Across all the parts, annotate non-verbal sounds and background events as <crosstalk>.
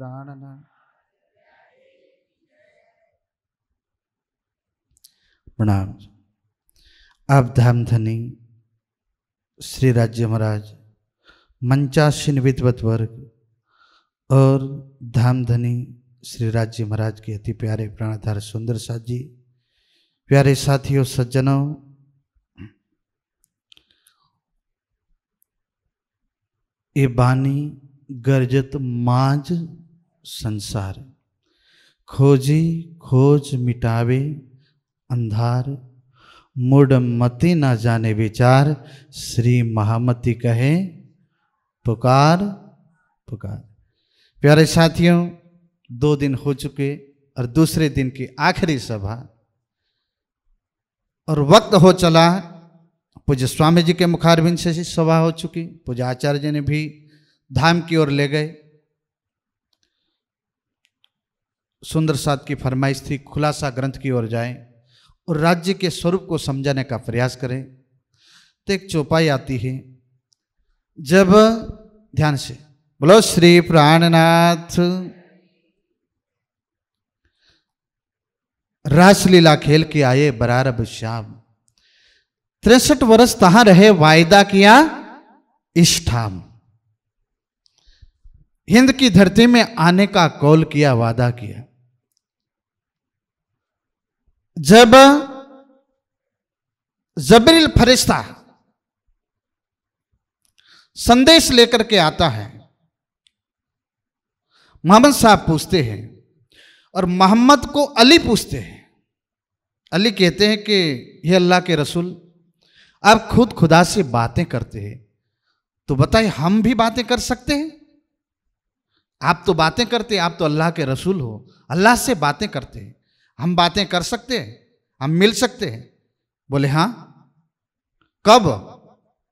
प्राणन प्रणाम अब धाम धनी श्री राज्य महाराज मंचासीन विद्वत वर्ग और धाम धनी श्री राज्य महाराज के अति प्यारे प्राणधार सुंदर साथ जी प्यारे साथियों सज्जनों ये बानी गर्जत मांझ संसार खोजी खोज मिटावे अंधार मुड मति न जाने विचार श्री महामति कहे पुकार पुकार प्यारे साथियों दो दिन हो चुके और दूसरे दिन की आखिरी सभा और वक्त हो चला पूज्य स्वामी जी के मुखारविंद से सभा हो चुकी पूजा आचार्य जी ने भी धाम की ओर ले गए सुंदर साथ की फरमाइश थी खुलासा ग्रंथ की ओर जाएं और राज्य के स्वरूप को समझाने का प्रयास करें तो एक चौपाई आती है जब ध्यान से बोलो श्री प्राणनाथ रासलीला खेल के आए बरारब श्याम तिरसठ वर्ष तहां रहे वायदा किया इष्ठाम हिंद की धरती में आने का कौल किया वादा किया जब जबरिल फरिश्ता संदेश लेकर के आता है मोहम्मद साहब पूछते हैं और मोहम्मद को अली पूछते हैं अली कहते हैं कि ये अल्लाह के रसूल आप खुद खुदा से बातें करते हैं तो बताइए हम भी बातें कर सकते हैं आप तो बातें करते आप तो अल्लाह के रसूल हो अल्लाह से बातें करते हैं हम बातें कर सकते हैं हम मिल सकते हैं बोले हाँ कब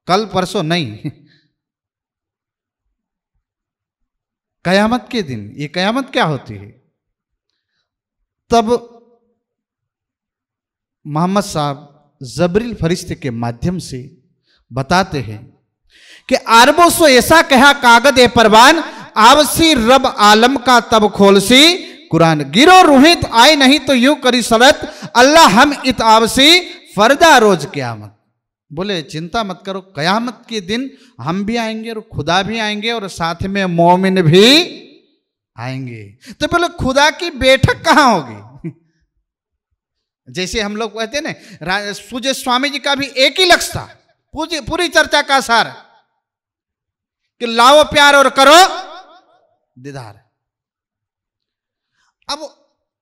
कल परसों नहीं <laughs> कयामत के दिन ये कयामत क्या होती है तब मोहम्मद साहब जबरिल फरिश्ते के माध्यम से बताते हैं कि अरबों सो ऐसा कहा कागद ए परवान आवसी रब आलम का तब खोलसी कुरान गिरो रोहित आए नहीं तो यूं करी सड़त अल्लाह हम इत आवसी फरदा रोज क्यामत बोले चिंता मत करो कयामत के दिन हम भी आएंगे और खुदा भी आएंगे और साथ में मोमिन भी आएंगे तो बोले खुदा की बैठक कहाँ होगी <laughs> जैसे हम लोग कहते ना सूर्य स्वामी जी का भी एक ही लक्ष्य था पूरी चर्चा का सार कि लाओ प्यार और करो दीदार अब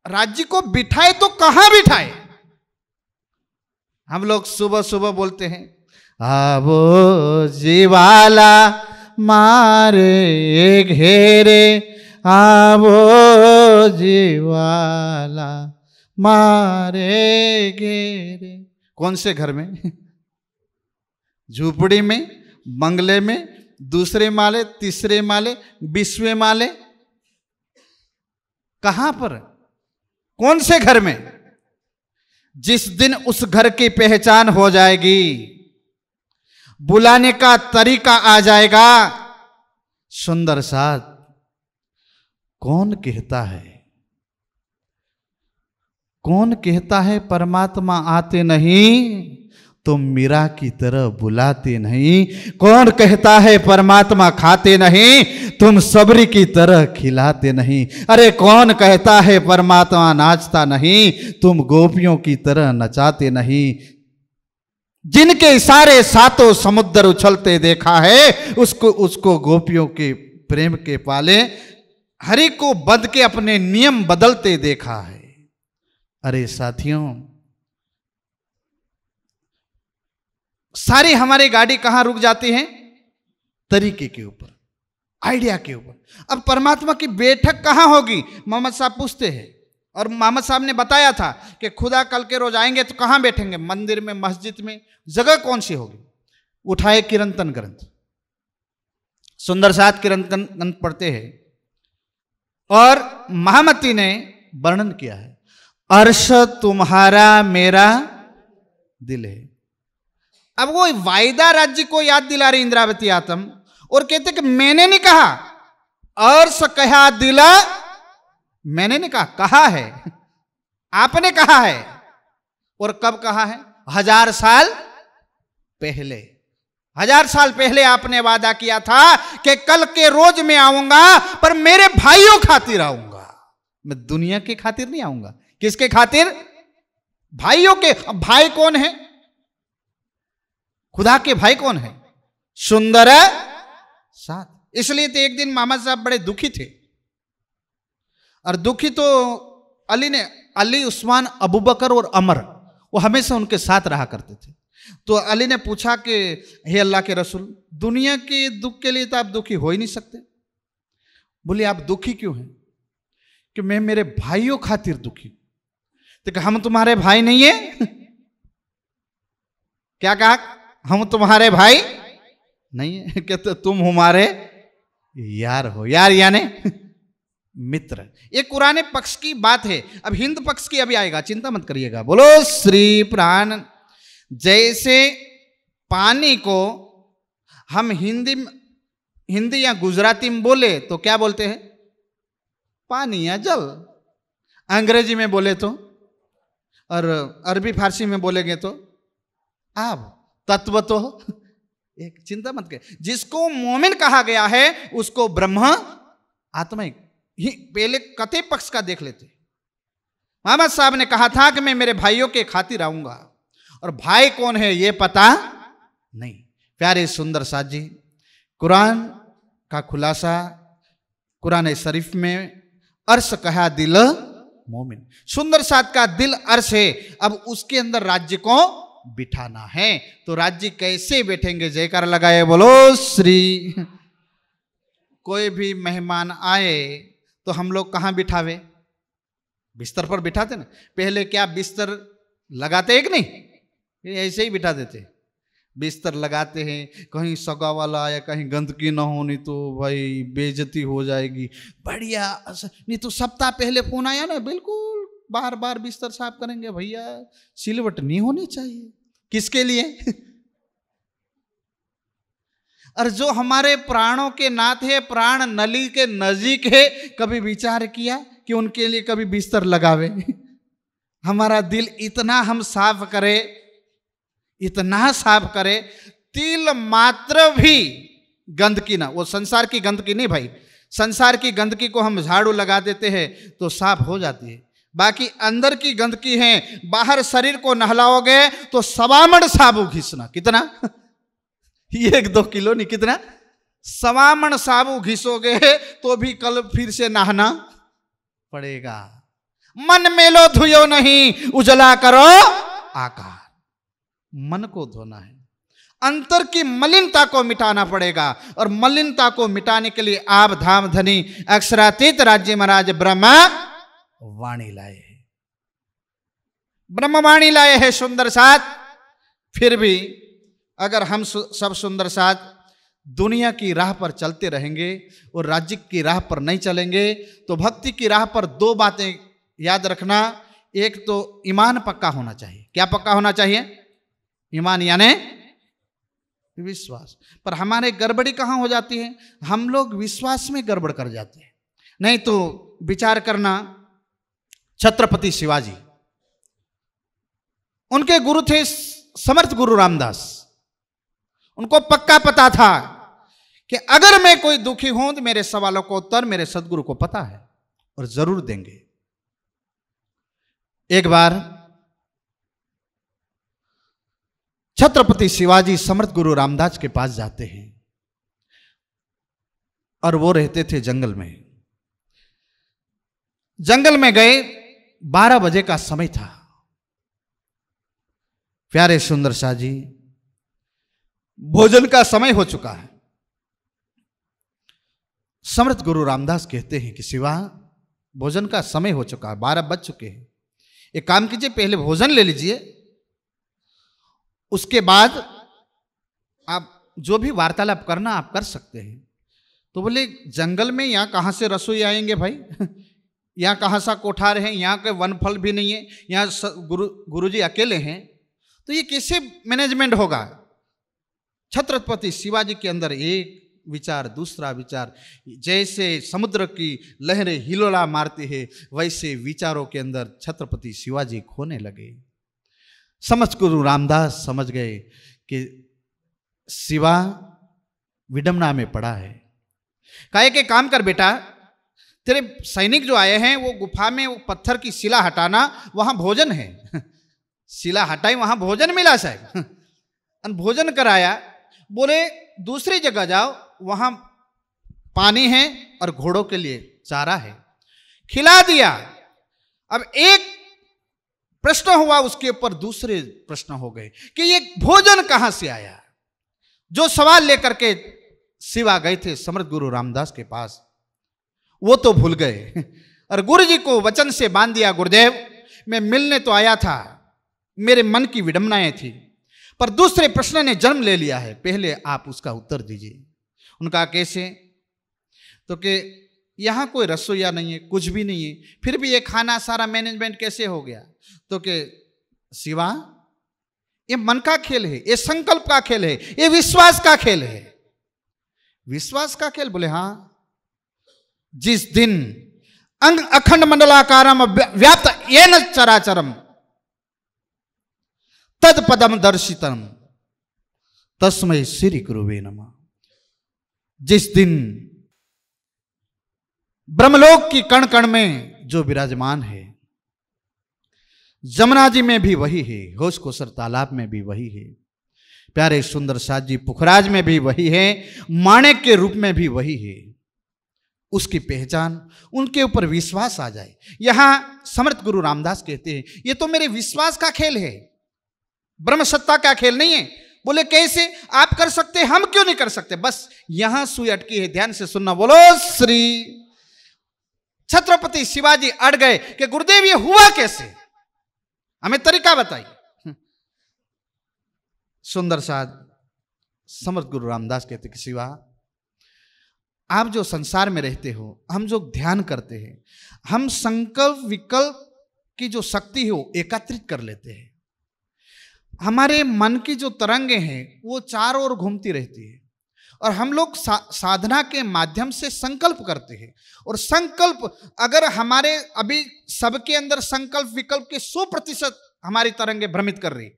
राज्य को बिठाए तो कहां बिठाए हम लोग सुबह सुबह बोलते हैं आबो जीवाला मारे घेरे आबो जीवाला मारे घेरे कौन से घर में झूपड़ी में बंगले में दूसरे माले तीसरे माले बीसवें माले कहां पर कौन से घर में जिस दिन उस घर की पहचान हो जाएगी बुलाने का तरीका आ जाएगा सुंदर साथ कौन कहता है कौन कहता है परमात्मा आते नहीं तुम मीरा की तरह बुलाते नहीं कौन कहता है परमात्मा खाते नहीं तुम सबरी की तरह खिलाते नहीं अरे कौन कहता है परमात्मा नाचता नहीं तुम गोपियों की तरह नचाते नहीं जिनके सारे सातों समुद्र उछलते देखा है उसको उसको गोपियों के प्रेम के पाले हरि को बद के अपने नियम बदलते देखा है अरे साथियों सारी हमारी गाड़ी कहां रुक जाती है तरीके के ऊपर आइडिया के ऊपर अब परमात्मा की बैठक कहां होगी मोहम्मद साहब पूछते हैं और मोहम्मद साहब ने बताया था कि खुदा कल के रोज आएंगे तो कहां बैठेंगे मंदिर में मस्जिद में जगह कौन सी होगी उठाए किरंतन ग्रंथ सुंदर सात किरंतन ग्रंथ पढ़ते हैं और महामती ने वर्णन किया है अर्श तुम्हारा मेरा दिल है अब वो वायदा राज्य को याद दिला रही इंद्रावती आतम और कहते कि मैंने नहीं कहा और कहा दिला मैंने नहीं कहा कहा है आपने कहा है और कब कहा है हजार साल पहले हजार साल पहले आपने वादा किया था कि कल के रोज मैं आऊंगा पर मेरे भाइयों खातिर आऊंगा मैं दुनिया के खातिर नहीं आऊंगा किसके खातिर भाइयों के भाई कौन है खुदा के भाई कौन है सुंदर साथ इसलिए तो एक दिन मामा साहब बड़े दुखी थे और दुखी तो अली ने अली उस्मान अबू बकर और अमर वो हमेशा उनके साथ रहा करते थे तो अली ने पूछा कि हे अल्लाह के रसूल दुनिया के दुख के लिए तो आप दुखी हो ही नहीं सकते बोले आप दुखी क्यों हैं कि मैं मेरे भाइयों खातिर दुखी तो हम तुम्हारे भाई नहीं है <laughs> क्या कहा हम तुम्हारे भाई नहीं है <laughs> कहते तो तुम हमारे यार हो यार यानी <laughs> मित्र ये कुरान पक्ष की बात है अब हिंद पक्ष की अभी आएगा चिंता मत करिएगा बोलो श्री प्राण जैसे पानी को हम हिंदी हिंदी या गुजराती में बोले तो क्या बोलते हैं पानी या जल अंग्रेजी में बोले तो और अरबी फारसी में बोलेंगे तो आब तत्व तो एक चिंता मत कर जिसको मोमिन कहा गया है उसको ब्रह्म आत्मा ही पहले कते पक्ष का देख लेते मोहम्मद साहब ने कहा था कि मैं मेरे भाइयों के खातिर आऊंगा और भाई कौन है ये पता नहीं प्यारे सुंदर साहब जी कुरान का खुलासा कुरान शरीफ में अर्श कहा दिल मोमिन सुंदर साथ का दिल अर्श है अब उसके अंदर राज्य को बिठाना है तो राज्य कैसे बैठेंगे जयकार लगाए बोलो श्री कोई भी मेहमान आए तो हम लोग कहाँ बिठावे बिस्तर पर बिठाते ना पहले क्या बिस्तर लगाते एक नहीं ऐसे ही बिठा देते बिस्तर लगाते हैं कहीं सगा वाला आया कहीं गंदगी ना होनी तो भाई बेजती हो जाएगी बढ़िया नहीं तो सप्ताह पहले फोन आया ना बिल्कुल बार बार बिस्तर साफ करेंगे भैया सिलवट नहीं होनी चाहिए किसके लिए <laughs> और जो हमारे प्राणों के नाथ है प्राण नली के नजीक है कभी विचार किया कि उनके लिए कभी बिस्तर लगावे <laughs> हमारा दिल इतना हम साफ करे इतना साफ करे तिल मात्र भी गंदगी ना वो संसार की गंदगी नहीं भाई संसार की गंदगी को हम झाड़ू लगा देते हैं तो साफ हो जाती है बाकी अंदर की गंदगी है बाहर शरीर को नहलाओगे तो सवामण साबु घिसना कितना <laughs> एक दो किलो नहीं कितना सवामण साबु घिसोगे तो भी कल फिर से नहाना पड़ेगा मन मेलो धुयो नहीं उजला करो आकार मन को धोना है अंतर की मलिनता को मिटाना पड़ेगा और मलिनता को मिटाने के लिए आप धाम धनी अक्षरातीत राज्य महाराज ब्रह्मा वाणी लाए है ब्रह्मवाणी लाए है सुंदर सात फिर भी अगर हम सब सुंदर सात दुनिया की राह पर चलते रहेंगे और राज्य की राह पर नहीं चलेंगे तो भक्ति की राह पर दो बातें याद रखना एक तो ईमान पक्का होना चाहिए क्या पक्का होना चाहिए ईमान यानी विश्वास पर हमारे गड़बड़ी कहाँ हो जाती है हम लोग विश्वास में गड़बड़ कर जाते हैं नहीं तो विचार करना छत्रपति शिवाजी उनके गुरु थे समर्थ गुरु रामदास उनको पक्का पता था कि अगर मैं कोई दुखी हूं तो मेरे सवालों को उत्तर मेरे सदगुरु को पता है और जरूर देंगे एक बार छत्रपति शिवाजी समर्थ गुरु रामदास के पास जाते हैं और वो रहते थे जंगल में जंगल में गए बारह बजे का समय था प्यारे सुंदर शाह जी भोजन का समय हो चुका है समृत गुरु रामदास कहते हैं कि शिवा भोजन का समय हो चुका है बारह बज चुके हैं एक काम कीजिए पहले भोजन ले लीजिए उसके बाद आप जो भी वार्तालाप करना आप कर सकते हैं तो बोले जंगल में यहाँ कहाँ से रसोई आएंगे भाई यहाँ कहाँ सा कोठार है यहाँ के वन फल भी नहीं है यहाँ गुरु गुरु जी अकेले हैं तो ये कैसे मैनेजमेंट होगा छत्रपति शिवाजी के अंदर एक विचार दूसरा विचार जैसे समुद्र की लहरें हिलोला मारती है वैसे विचारों के अंदर छत्रपति शिवाजी खोने लगे समझ गुरु रामदास समझ गए कि शिवा विडम्बना में पड़ा है काहे के काम कर बेटा तेरे सैनिक जो आए हैं वो गुफा में वो पत्थर की शिला हटाना वहाँ भोजन है <laughs> शिला हटाई वहाँ भोजन मिला साहब <laughs> भोजन कराया बोले दूसरी जगह जाओ वहाँ पानी है और घोड़ों के लिए चारा है खिला दिया अब एक प्रश्न हुआ उसके ऊपर दूसरे प्रश्न हो गए कि ये भोजन कहाँ से आया जो सवाल लेकर के शिवा गए थे समर्थ गुरु रामदास के पास वो तो भूल गए और गुरु जी को वचन से बांध दिया गुरुदेव मैं मिलने तो आया था मेरे मन की विडम्बनाएं थी पर दूसरे प्रश्न ने जन्म ले लिया है पहले आप उसका उत्तर दीजिए उनका कैसे तो कि यहां कोई रसोईया नहीं है कुछ भी नहीं है फिर भी ये खाना सारा मैनेजमेंट कैसे हो गया तो कि शिवा ये मन का खेल है ये संकल्प का खेल है ये विश्वास का खेल है विश्वास का खेल बोले हां जिस दिन अंग अखंड मंडलाकार व्याप्त ये न चराचरम तद पदम दर्शितम तस्मय श्री गुरुवे नम जिस दिन ब्रह्मलोक की कण कण में जो विराजमान है जमुना जी में भी वही है होश कोसर तालाब में भी वही है प्यारे सुंदर साजी जी पुखराज में भी वही है माणे के रूप में भी वही है उसकी पहचान उनके ऊपर विश्वास आ जाए यहां समर्थ गुरु रामदास कहते हैं ये तो मेरे विश्वास का खेल है ब्रह्म सत्ता का खेल नहीं है बोले कैसे आप कर सकते हम क्यों नहीं कर सकते बस यहां सुई अटकी है ध्यान से सुनना बोलो श्री छत्रपति शिवाजी अड़ गए कि गुरुदेव ये हुआ कैसे हमें तरीका बताइए हम्म। सुंदर साध समर्थ गुरु रामदास कहते कि शिवा आप जो संसार में रहते हो हम जो ध्यान करते हैं हम संकल्प विकल्प की जो शक्ति है वो एकत्रित कर लेते हैं हमारे मन की जो तरंगे हैं वो चारों ओर घूमती रहती है और हम लोग सा, साधना के माध्यम से संकल्प करते हैं और संकल्प अगर हमारे अभी सबके अंदर संकल्प विकल्प के सौ प्रतिशत हमारी तरंगे भ्रमित कर रही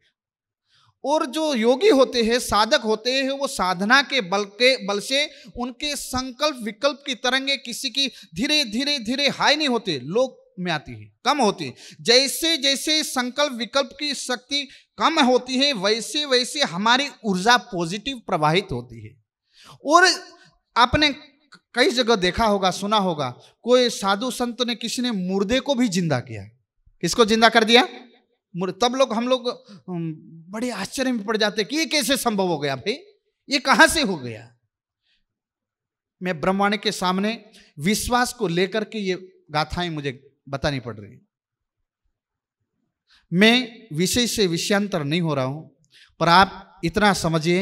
और जो योगी होते हैं साधक होते हैं वो साधना के बल के बल से उनके संकल्प विकल्प की तरंगे किसी की धीरे धीरे धीरे हाई नहीं होते लोग में आती है कम होती है जैसे जैसे संकल्प विकल्प की शक्ति कम होती है वैसे वैसे हमारी ऊर्जा पॉजिटिव प्रवाहित होती है और आपने कई जगह देखा होगा सुना होगा कोई साधु संत ने किसी ने मुर्दे को भी जिंदा किया किसको जिंदा कर दिया तब लोग हम लोग बड़े आश्चर्य में पड़ जाते कि ये कैसे संभव हो गया भाई ये कहां से हो गया मैं ब्रह्मांड के सामने विश्वास को लेकर के ये गाथाएं मुझे बतानी पड़ रही मैं विषय से विषयांतर नहीं हो रहा हूं पर आप इतना समझिए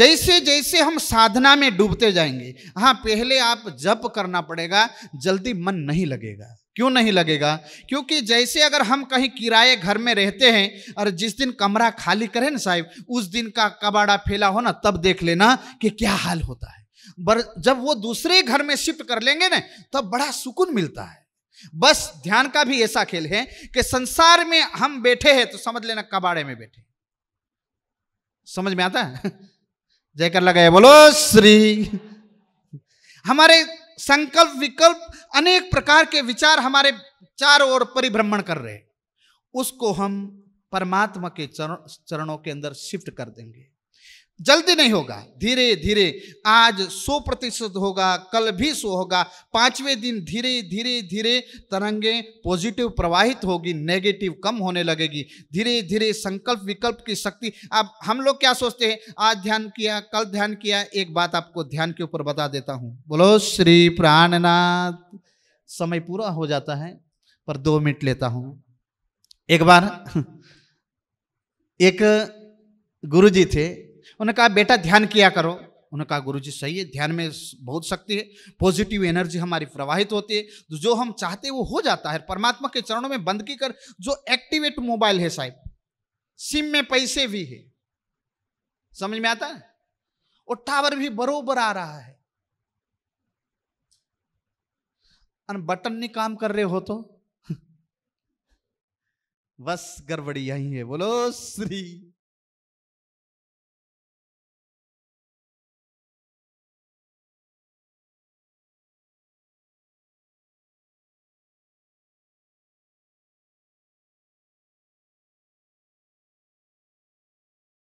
जैसे जैसे हम साधना में डूबते जाएंगे हां पहले आप जप करना पड़ेगा जल्दी मन नहीं लगेगा क्यों नहीं लगेगा क्योंकि जैसे अगर हम कहीं किराए घर में रहते हैं और जिस दिन कमरा खाली करें ना साहब उस दिन का कबाड़ा फैला हो ना तब देख लेना कि क्या हाल होता है बर जब वो दूसरे घर में शिफ्ट कर लेंगे ना तब बड़ा सुकून मिलता है बस ध्यान का भी ऐसा खेल है कि संसार में हम बैठे हैं तो समझ लेना कबाड़े में बैठे समझ में आता है <laughs> जयकर लगाए बोलो श्री हमारे संकल्प विकल्प अनेक प्रकार के विचार हमारे चारों ओर परिभ्रमण कर रहे हैं उसको हम परमात्मा के चरणों के अंदर शिफ्ट कर देंगे जल्दी नहीं होगा धीरे धीरे आज सौ प्रतिशत होगा कल भी सो होगा पांचवें दिन धीरे धीरे धीरे तरंगे पॉजिटिव प्रवाहित होगी नेगेटिव कम होने लगेगी धीरे धीरे संकल्प विकल्प की शक्ति अब हम लोग क्या सोचते हैं आज ध्यान किया कल ध्यान किया एक बात आपको ध्यान के ऊपर बता देता हूँ बोलो श्री प्राणनाथ समय पूरा हो जाता है पर दो मिनट लेता हूँ एक बार <laughs> एक गुरु थे उन्होंने कहा बेटा ध्यान किया करो उन्होंने कहा गुरु जी सही है ध्यान में बहुत शक्ति है पॉजिटिव एनर्जी हमारी प्रवाहित होती है तो जो हम चाहते हैं वो हो जाता है परमात्मा के चरणों में बंदगी कर जो एक्टिवेट मोबाइल है साहब सिम में पैसे भी है समझ में आता है और टावर भी बरोबर आ रहा है और बटन नहीं काम कर रहे हो तो <laughs> बस गड़बड़ी यही है बोलो श्री